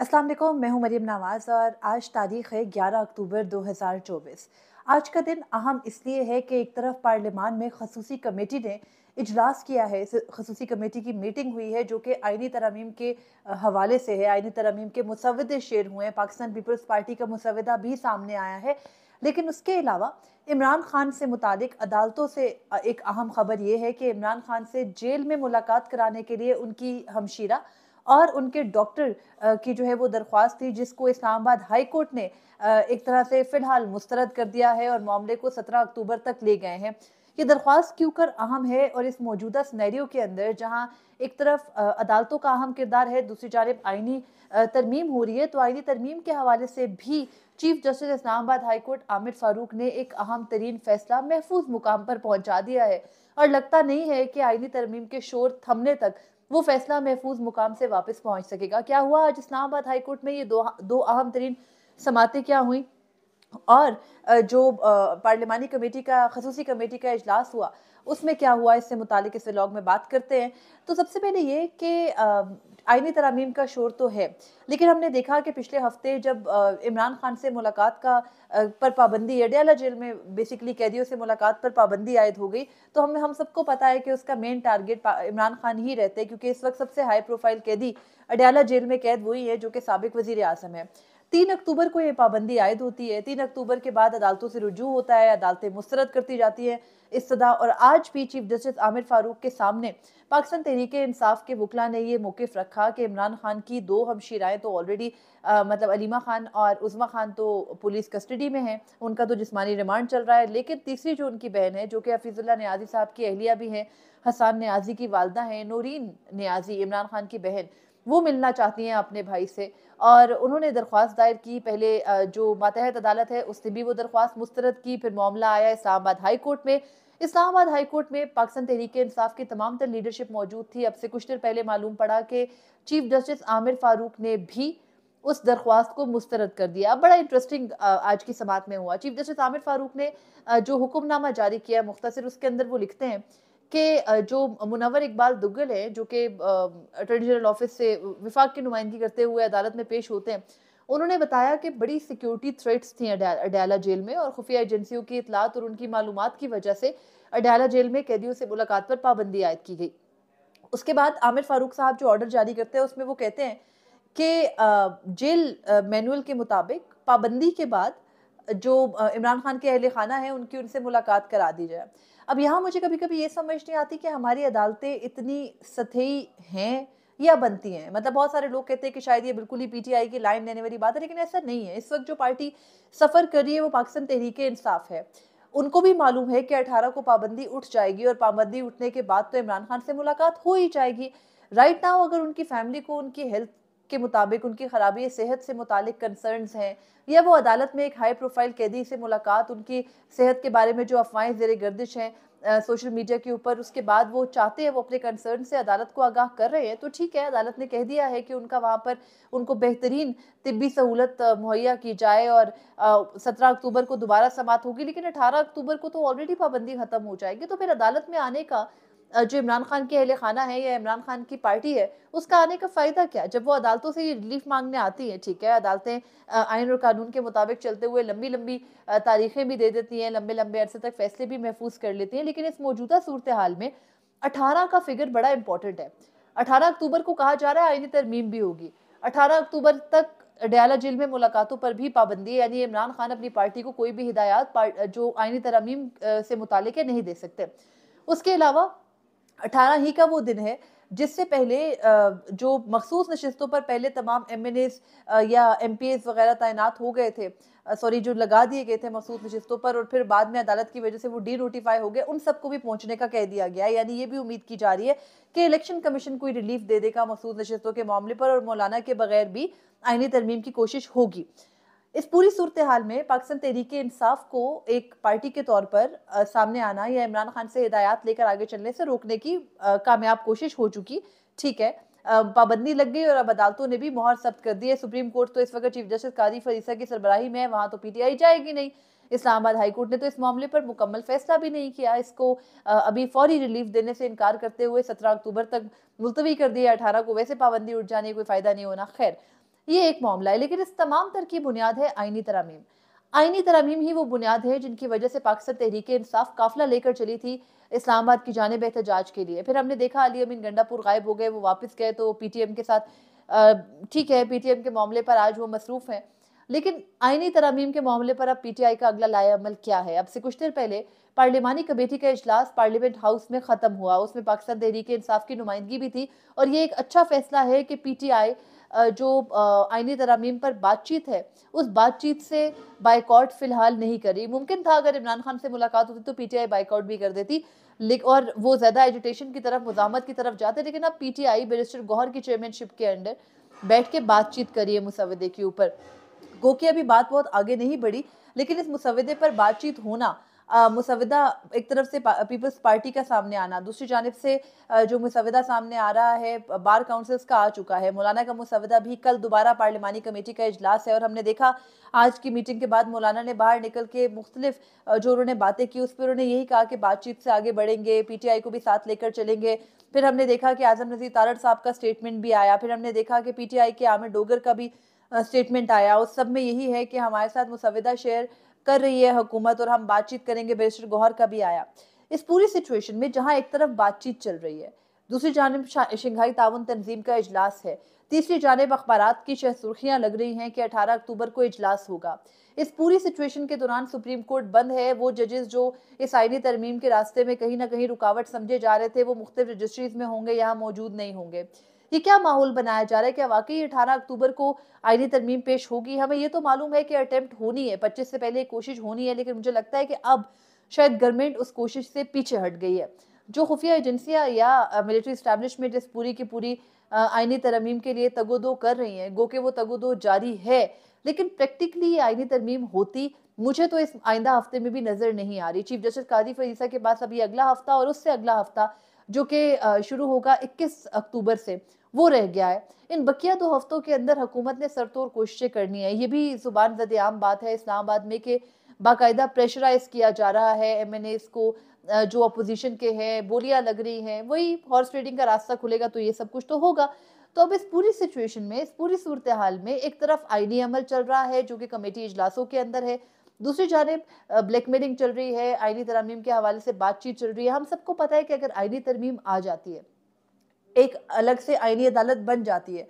अस्सलाम वालेकुम मैं हूं मरीम नवाज़ और आज तारीख़ है ग्यारह अक्टूबर दो हज़ार चौबीस आज का दिन अहम इसलिए है कि एक तरफ पार्लियामान में खसूस कमेटी ने इजलास किया है खसूस कमेटी की मीटिंग हुई है जो कि आइनी तरमीम के हवाले से है आइनी तरमीम के मुसवदे शेयर हुए हैं पाकिस्तान पीपल्स पार्टी का मुसवदा भी सामने आया है लेकिन उसके अलावा इमरान खान से मुतक अदालतों से एक अहम खबर ये है कि इमरान खान से जेल में मुलाकात कराने के लिए उनकी हमशीरा और उनके डॉक्टर की जो है वो दरख्वास्त थी जिसको इस्लामाबाद हाई कोर्ट ने एक तरह से फ़िलहाल मुस्तरद कर दिया है और मामले को सत्रह अक्टूबर तक ले गए हैं ये दरख्वास्त क्यों कर अहम है और इस मौजूदा स्नैरियो के अंदर जहाँ एक तरफ अदालतों का अहम किरदार है दूसरी जानब आइनी तरमीम हो रही है तो आइनी तरमीम के हवाले से भी chief justice Islamabad high court Amir Farooq ने एक अहम तरीन फैसला महफूज मुकाम पर पहुंचा दिया है और लगता नहीं है कि आइनी तरमीम के शोर थमने तक वो फैसला महफूज मुकाम से वापस पहुंच सकेगा क्या हुआ आज इस्लामाबाद हाईकोर्ट में ये दो दो अहम तरीन समातें क्या हुई और जो पार्लियामानी कमेटी का खसूसी कमेटी का अजलास हुआ उसमें क्या हुआ इससे मुतल इस लॉग में बात करते हैं तो सबसे पहले ये कि आइनी तरामीम का शोर तो है लेकिन हमने देखा कि पिछले हफ्ते जब इमरान खान से मुलाकात का पर पाबंदी अडियाला जेल में बेसिकली कैदियों से मुलाकात पर पाबंदी आयद हो गई तो हमें हम सबको पता है कि उसका मेन टारगेट इमरान खान ही रहते हैं क्योंकि इस वक्त सबसे हाई प्रोफाइल कैदी अडियाला जेल में कैद वही है जो कि सबक वज़ी अजम है तीन अक्टूबर को ये पाबंदी आयद होती है तीन अक्टूबर के बाद अदालतों से रुजू होता है अदालतें मुस्तरद करती जाती हैं इस सदा और आज भी चीफ जस्टिस आमिर फारूक के सामने पाकिस्तान तहरीक इंसाफ के वकला ने ये मौक़ रखा कि इमरान खान की दो हमशीराएँ तो ऑलरेडी मतलब अलीमा खान और उज़मा खान तो पुलिस कस्टडी में हैं उनका तो जिसमानी रिमांड चल रहा है लेकिन तीसरी जो उनकी बहन है जो कि हफीज़ुल्ला न्याजी साहब की अहलिया भी हैं हसान न्याजी की वालदा हैं नूरीन न्याजी इमरान खान की बहन वो मिलना चाहती हैं अपने भाई से और उन्होंने दरख्वास्त दायर की पहले जो मातहत अदालत है उसने भी वो दरख्वास्त मुस्तरद की फिर मामला आया इस्लामाबाद हाई कोर्ट में इस्लामाबाद हाई कोर्ट में पाकिस्तान तहरीक इंसाफ की तमाम तर लीडरशिप मौजूद थी अब से कुछ देर पहले मालूम पड़ा कि चीफ जस्टिस आमिर फारूक ने भी उस दरख्वास्त को मुस्तरद कर दिया अब बड़ा इंटरेस्टिंग आज की समात में हुआ चीफ जस्टिस आमिर फारूक ने जो हुक्मनामा जारी किया मुख्तर उसके अंदर वो लिखते हैं कि जो मुनवर इकबाल दुग्गल हैं जो कि अटर्नी जनरल ऑफिस से विफाक की नुमाइंदगी करते हुए अदालत में पेश होते हैं उन्होंने बताया कि बड़ी सिक्योरिटी थ्रेट्स थी अडयाला जेल में और खुफिया एजेंसियों की इतलात और उनकी मालूम की वजह से अडयाला जेल में कैदियों से मुलाकात पर पाबंदी आयद की गई उसके बाद आमिर फारूक साहब जो ऑर्डर जारी करते हैं उसमें वो कहते हैं कि जेल मैनुअल के मुताबिक पाबंदी के बाद जो इमरान खान के अहल खाना है उनकी उनसे मुलाकात करा दी जाए अब यहाँ मुझे कभी कभी ये समझ नहीं आती कि हमारी अदालतें इतनी सतही हैं या बनती हैं मतलब बहुत सारे लोग कहते हैं कि शायद ये बिल्कुल ही पीटीआई की लाइन लेने वाली बात है लेकिन ऐसा नहीं है इस वक्त जो पार्टी सफ़र कर रही है वो पाकिस्तान तहरीक इंसाफ है उनको भी मालूम है कि अठारह को पाबंदी उठ जाएगी और पाबंदी उठने के बाद तो इमरान खान से मुलाकात हो ही जाएगी राइट right नाउ अगर उनकी फैमिली को उनकी हेल्थ के मुताबिक उनकी खराबी सेहत से मुतालिक कंसर्नस हैं या वो अदालत में एक हाई प्रोफाइल कैदी से मुलाकात उनकी सेहत के बारे में जो अफवाहें जेर गर्दिश हैं सोशल मीडिया के ऊपर उसके बाद वो चाहते हैं वो अपने कंसर्न से अदालत को आगाह कर रहे हैं तो ठीक है अदालत ने कह दिया है कि उनका वहाँ पर उनको बेहतरीन तिबी सहूलत मुहैया की जाए और सत्रह अक्टूबर को दोबारा समाप्त होगी लेकिन अठारह अक्टूबर को तो ऑलरेडी पाबंदी ख़त्म हो जाएगी तो फिर अदालत में आने का जो इमरान खान के अहल खाना है या इमरान खान की पार्टी है उसका आने का फ़ायदा क्या जब वो अदालतों से ये रिलीफ मांगने आती हैं ठीक है अदालतें आयन और कानून के मुताबिक चलते हुए लंबी लंबी तारीखें भी दे देती हैं लंबे लंबे अरसे तक फैसले भी महफूज कर लेती हैं लेकिन इस मौजूदा सूरत हाल में अठारह का फिगर बड़ा इंपॉर्टेंट है अठारह अक्टूबर को कहा जा रहा है आईनी तरमीम भी होगी अठारह अक्टूबर तक डयाला जेल में मुलाकातों पर भी पाबंदी है यानी इमरान खान अपनी पार्टी को कोई भी हिदायत जो आइनी तरमीम से मुतल है नहीं दे सकते उसके अलावा अठारह ही का वो दिन है जिससे पहले जो मखसूस नशस्तों पर पहले तमाम एम एन या एम पी एस वगैरह तैनात हो गए थे सॉरी जो लगा दिए गए थे मखसूस नशस्तों पर और फिर बाद में अदालत की वजह से वो डी नोटिफाई हो गए उन सबको भी पहुंचने का कह दिया गया यानी ये भी उम्मीद की जा रही है कि इलेक्शन कमीशन कोई रिलीफ दे देगा मखसूस नशस्तों के मामले पर और मौलाना के बगैर भी आइनी तरमीम की कोशिश होगी इस पूरी सूरत हाल में पाकिस्तान तहरीक इंसाफ को एक पार्टी के तौर पर आ, सामने आना या इमरान खान से हिदायत लेकर आगे चलने से रोकने की कामयाब कोशिश हो चुकी ठीक है पाबंदी लग गई और अब अदालतों ने भी मोहर सब कर दी है सुप्रीम कोर्ट तो इस वक्त चीफ जस्टिस कादी फरीसा की सरबराही में है वहाँ तो पीटीआई जाएगी नहीं इस्लामाबाद हाईकोर्ट ने तो इस मामले पर मुकम्मल फैसला भी नहीं किया इसको अभी फौरी रिलीफ देने से इनकार करते हुए सत्रह अक्टूबर तक मुलतवी कर दिया अठारह को वैसे पाबंदी उठ जाने कोई फ़ायदा नहीं होना खैर ये एक मामला है लेकिन इस तमाम तर की बुनियाद है आइनी तरामीम आइनी तरामीम ही वो बुनियाद है जिनकी वजह से पाकिस्तान तहरीक इंसाफ काफिला लेकर चली थी इस्लामाबाद की जानब एहतजाज के लिए फिर हमने देखा अली अमीन गंडापुर गायब हो गए वो वापस गए तो पी टी एम के साथ ठीक है पी टी एम के मामले पर आज वो मसरूफ़ हैं लेकिन आईनी तरामीम के मामले पर अब पीटीआई का अगला लाया अमल क्या है अब से कुछ देर पहले पार्लियामानी कमेटी का इजलास पार्लियामेंट हाउस में ख़त्म हुआ उसमें पाकिस्तान तहरीक इंसाफ की नुमाइंदगी भी थी और ये एक अच्छा फैसला है कि पीटीआई जो आइनी तरामीम पर बातचीत है उस बातचीत से बाइकआउट फिलहाल नहीं करी मुमकिन था अगर इमरान खान से मुलाकात होती तो पीटीआई बाइकआउट भी कर देती और वो ज़्यादा एजुटेशन की तरफ मुजामत की तरफ जाते लेकिन अब पीटीआई बैरिस्टर गौहर की चेयरमैनशिप के अंडर बैठ के बातचीत करिए मुसवदे के ऊपर गो कि अभी बात बहुत आगे नहीं बढ़ी लेकिन इस मुसविदे पर बातचीत होना मुसविदा एक तरफ से पीपल्स पार्टी का सामने आना दूसरी जानब से जो मुसविदा सामने आ रहा है बार काउंसिल्स का आ चुका है मौलाना का मुसविदा भी कल दोबारा पार्लियामानी कमेटी का इजलास है और हमने देखा आज की मीटिंग के बाद मौलाना ने बाहर निकल के मुख्तलिफ जो उन्होंने बातें की उस पर उन्होंने यही कहा कि बातचीत से आगे बढ़ेंगे पी को भी साथ लेकर चलेंगे फिर हमने देखा कि आजम नज़ीर तारड़ साहब का स्टेटमेंट भी आया फिर हमने देखा कि पी के आमिर डोगर का भी स्टेटमेंट आया उस सब में यही है कि हमारे साथ मुसविदा शेयर कर रही है हुकूमत और हम बातचीत करेंगे बैरिस्टर गौहर का भी आया इस पूरी सिचुएशन में जहाँ एक तरफ बातचीत चल रही है दूसरी जानब शंघाई ताउन तंजीम का इजलास है तीसरी जानब अखबार की शह सुर्खियाँ लग रही हैं कि 18 अक्टूबर को इजलास होगा इस पूरी सिचुएशन के दौरान सुप्रीम कोर्ट बंद है वो जजेस जो इस आईनी तरमीम के रास्ते में कहीं ना कहीं रुकावट समझे जा रहे थे वो मुख्तु रजिस्ट्रीज में होंगे यहाँ मौजूद नहीं होंगे ये क्या माहौल बनाया जा रहा है क्या वाकई अठारह अक्टूबर को आईनी तरमीम पेश होगी हमें ये तो मालूम है कि अटैम्प्ट होनी है पच्चीस से पहले कोशिश होनी है लेकिन मुझे लगता है कि अब शायद गवर्नमेंट उस कोशिश से पीछे हट गई है जो खुफिया एजेंसियाँ या मिलिट्री इस्टेब्लिशमेंट इस पूरी की पूरी आईनी तरमीम के लिए तगोदो कर रही हैं गो के वो तगोदो जारी है लेकिन प्रैक्टिकली ये आईनी तरमीम होती मुझे तो इस आइंदा हफ्ते में भी नज़र नहीं आ रही चीफ जस्टिस काजी फरीसा के पास अभी अगला हफ्ता और उससे अगला हफ्ता जो कि शुरू होगा 21 अक्टूबर से वो रह गया है इन बकिया दो हफ्तों के अंदर हुकूमत ने सरतोर कोशिशें करनी है ये भी जुबान जद आम बात है इस्लामाबाद में कि बाकायदा प्रेशराइज किया जा रहा है एम एन एस को जो अपोजिशन के हैं बोलियां लग रही हैं वही हॉर्स ट्रेडिंग का रास्ता खुलेगा तो ये सब कुछ तो होगा तो अब इस पूरी सिचुएशन में इस पूरी सूरत हाल में एक तरफ आईनी अमल चल रहा है जो कि कमेटी इजलासों के अंदर है दूसरी जानब ब्लैकमेलिंग चल रही है आईनी तरमीम के हवाले से बातचीत चल रही है हम सबको पता है कि अगर आईनी तरमीम आ जाती है एक अलग से आईनी अदालत बन जाती है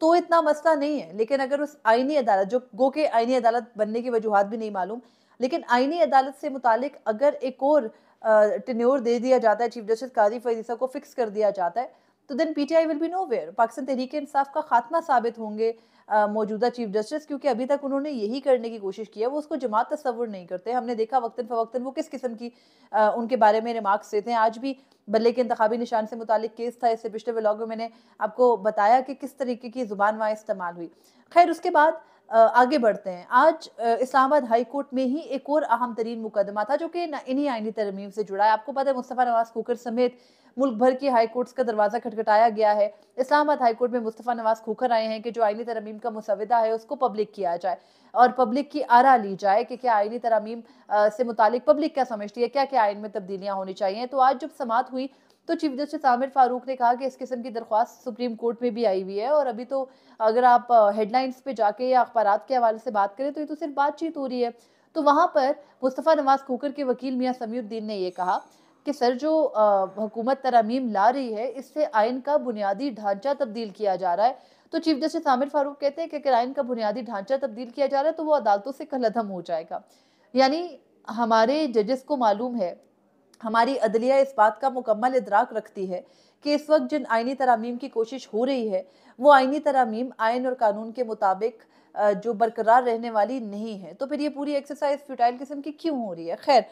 तो इतना मसला नहीं है लेकिन अगर उस आईनी अदालत जो गो के आईनी अदालत बनने की वजूहत भी नहीं मालूम लेकिन आईनी अदालत से मुतालिक अगर एक और टेन्योर दे दिया जाता है चीफ जस्टिस काजी फरीसा को फिक्स कर दिया जाता है तो then I will be where Pakistan Tehreek Insaf का खात्मा साबित होंगे मौजूदा चीफ जस्टिस क्योंकि अभी तक उन्होंने यही करने की कोशिश की है वो उसको जमात तस्वुर नहीं करते हमने देखा वक्ता फ़वक्ता वो किस किस्म की आ, उनके बारे में रिमार्क्स देते हैं आज भी बल्ले के इंतबी निशान से मुतालिक केस था इससे पिछले ब्लॉग में मैंने आपको बताया कि किस तरीके की ज़ुबान वहाँ इस्तेमाल हुई खैर उसके बाद आगे बढ़ते हैं आज इस्लामाबाद हाई कोर्ट में ही एक और अहम तरीन मुकदमा था जो कि इन्हीं आईनी तरमीम से जुड़ा है आपको पता है मुस्तफ़ा नवाज़ खोकर समेत मुल्क भर की हाई कोर्ट्स का दरवाज़ा खटखटाया गया है इस्लामाबाद हाई कोर्ट में मुस्तफ़ा नवाज़ खोकर आए हैं कि जो आइनी तरमीम का मुसविदा है उसको पब्लिक किया जाए और पब्लिक की आरा ली जाए कि क्या आईनी तरमीम से मुतालिक पब्लिक क्या समझती है क्या क्या आइन में तब्दीलियाँ होनी चाहिए तो आज जब समात हुई तो चीफ जस्टिस आमिर फारूक ने कहा कि इस किस्म की दरख्वास्त सुप्रीम कोर्ट में भी आई हुई है और अभी तो अगर आप हेडलाइंस पे जाके या अखबार के हवाले से बात करें तो ये तो सिर्फ बातचीत हो रही है तो वहाँ पर मुस्तफ़ा नवाज़ कोकर के वकील मियाँ समीउद्दीन ने यह कहा कि सर जो हुकूमत तरमीम ला रही है इससे आइन का बुनियादी ढांचा तब्दील किया जा रहा है तो चीफ जस्टिस आमिर फारूक कहते हैं कि अगर आइन का बुनियादी ढांचा तब्दील किया जा रहा है तो वो अदालतों से कलदम हो जाएगा यानी हमारे जजेस को मालूम है हमारी अदलिया इस बात का मुकम्मल इदराक रखती है कि इस वक्त जिन आइनी तरामीम की कोशिश हो रही है वो आइनी तरामीम आयन और कानून के मुताबिक जो बरकरार रहने वाली नहीं है तो फिर ये पूरी एक्सरसाइज फ्यूटाइल किस्म की क्यों हो रही है खैर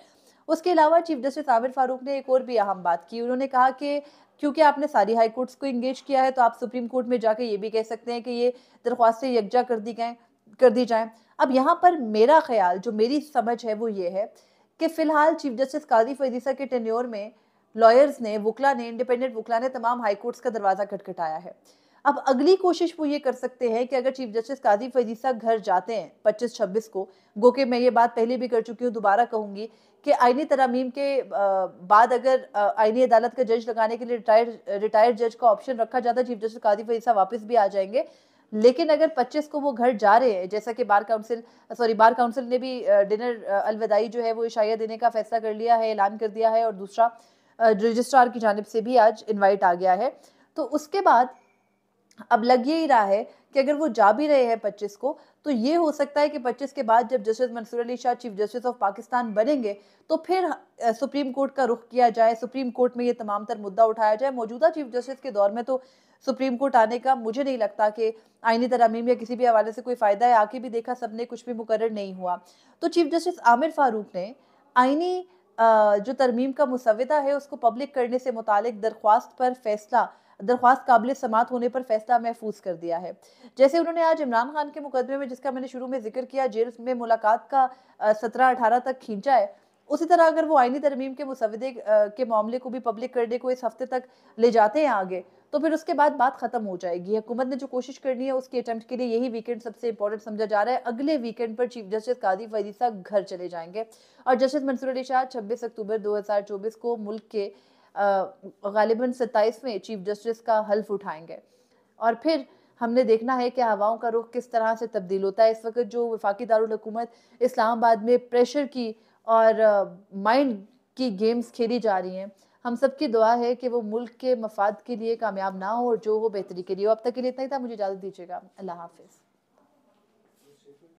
उसके अलावा चीफ जस्टिस आमिर फारूक ने एक और भी अहम बात की उन्होंने कहा कि क्योंकि आपने सारी हाई कोर्ट्स को इंगेज किया है तो आप सुप्रीम कोर्ट में जाके ये भी कह सकते हैं कि ये दरख्वास्तें यकजा कर दी गए कर दी जाएं अब यहाँ पर मेरा ख्याल जो मेरी समझ है वो ये है कि फिलहाल चीफ जस्टिस काजी फैजीसा के टेन्योर में लॉयर्स ने वकला ने इंडिपेंडेंट वकला ने तमाम हाई कोर्ट्स का दरवाज़ा खटखटाया है अब अगली कोशिश वो ये कर सकते हैं कि अगर चीफ जस्टिस काजी फैजीसा घर जाते हैं 25-26 को गो के मैं ये बात पहले भी कर चुकी हूँ दोबारा कहूँगी कि आइनी तरामीम के बाद अगर आइनी अदालत का जज लगाने के लिए रिटायर्ड रिटायर्ड जज का ऑप्शन रखा जाता है चीफ जस्टिस काजी फैजीसा वापस भी आ जाएंगे लेकिन अगर 25 को वो घर जा रहे हैं जैसा कि bar council sorry bar council ने भी डिनर अलविदाई जो है वो इशाया देने का फैसला कर लिया है ऐलान कर दिया है और दूसरा रजिस्ट्रार की जानब से भी आज इन्वाइट आ गया है तो उसके बाद अब लग ये ही रहा है कि अगर वो जा भी रहे हैं पच्चीस को तो ये हो सकता है कि पच्चीस के बाद जब justice Mansoor Ali Shah chief justice of Pakistan बनेंगे तो फिर सुप्रीम कोर्ट का रुख किया जाए सुप्रीम कोर्ट में ये तमाम तर मुद्दा उठाया जाए मौजूदा चीफ जस्टिस के दौर में तो सुप्रीम कोर्ट आने का मुझे नहीं लगता कि आइनी तरामीम या किसी भी हवाले से कोई फ़ायदा है आके भी देखा सबने कुछ भी मुकर नहीं हुआ तो चीफ जस्टिस आमिर फ़ारूक ने आइनी जो तरमीम का मुसविदा है उसको पब्लिक करने से मुतल दरख्वास्त पर फैसला दरख्वास्त काबिल समात होने पर फैसला महफूज कर दिया है जैसे उन्होंने आज इमरान खान के मुकदमे में जिसका मैंने शुरू में जिक्र किया जेल में मुलाकात का सत्रह अठारह तक खींचा है उसी तरह अगर वो आइनी तरमीम के मुसवदे के मामले को भी पब्लिक करने को इस हफ्ते तक ले जाते हैं आगे तो फिर उसके बाद बात ख़त्म हो जाएगी हुकूमत ने जो कोशिश करनी है उसके अटैम्प्ट के लिए यही वीकेंड सबसे इंपॉर्टेंट समझा जा रहा है अगले वीकेंड पर चीफ जस्टिस काजी फरीसा घर चले जाएंगे और जस्टिस मंसूर अली शाह छब्बीस अक्टूबर 2024 को मुल्क के गालिबा सत्ताईसवें चीफ जस्टिस का हल्फ उठाएंगे और फिर हमने देखना है कि हवाओं का रुख किस तरह से तब्दील होता है इस वक्त जो वफाकी दारकूमत इस्लामाबाद में प्रेशर की और माइंड की गेम्स खेली जा रही हैं हम सब की दुआ है कि वो मुल्क के मफाद के लिए कामयाब ना हो और जो हो बेहतरी के लिए अब तक के लिए इतना ही था मुझे इजाज़त दीजिएगा अल्लाह हाफिज़